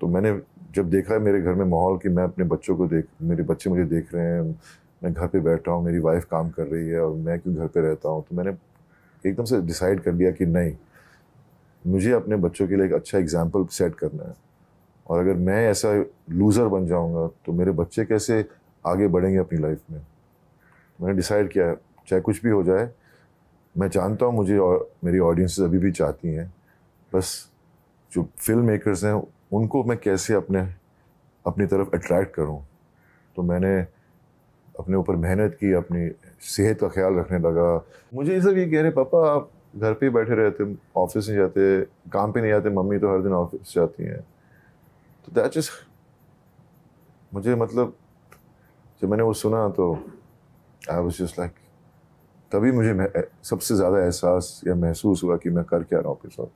तो मैंने जब देखा मेरे घर में माहौल कि मैं अपने बच्चों को देख मेरे बच्चे मुझे देख रहे हैं मैं घर पे बैठा हूँ मेरी वाइफ काम कर रही है और मैं क्यों घर पे रहता हूँ तो मैंने एकदम से डिसाइड कर लिया कि नहीं मुझे अपने बच्चों के लिए एक अच्छा एग्जाम्पल सेट करना है और अगर मैं ऐसा लूज़र बन जाऊँगा तो मेरे बच्चे कैसे आगे बढ़ेंगे अपनी लाइफ में मैंने डिसाइड किया चाहे कुछ भी हो जाए मैं जानता हूँ मुझे और मेरी ऑडियंस अभी भी चाहती हैं बस जो फिल्म मेकर्स हैं उनको मैं कैसे अपने अपनी तरफ अट्रैक्ट करूं तो मैंने अपने ऊपर मेहनत की अपनी सेहत का ख्याल रखने लगा मुझे ये सब ये कह रहे पापा आप घर पे बैठे रहते ऑफिस नहीं जाते काम पे नहीं जाते मम्मी तो हर दिन ऑफिस जाती हैं तो दैट इज मुझे मतलब जब मैंने वो सुना तो आई वॉज जस्ट लाइक तभी मुझे सबसे ज़्यादा एहसास या महसूस हुआ कि मैं कर क्या रहा हूँ